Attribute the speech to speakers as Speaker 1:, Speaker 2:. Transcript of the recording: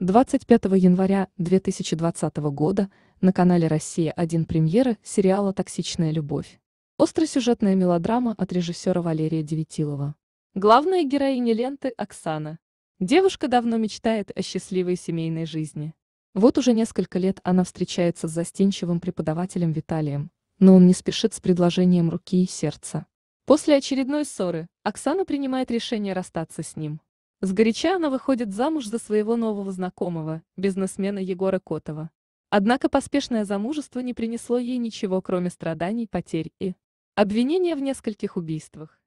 Speaker 1: 25 января 2020 года на канале «Россия-1» премьера сериала «Токсичная любовь». Остросюжетная мелодрама от режиссера Валерия Девятилова. Главная героиня ленты – Оксана. Девушка давно мечтает о счастливой семейной жизни. Вот уже несколько лет она встречается с застенчивым преподавателем Виталием, но он не спешит с предложением руки и сердца. После очередной ссоры Оксана принимает решение расстаться с ним. Сгоряча она выходит замуж за своего нового знакомого, бизнесмена Егора Котова. Однако поспешное замужество не принесло ей ничего, кроме страданий, потерь и обвинения в нескольких убийствах.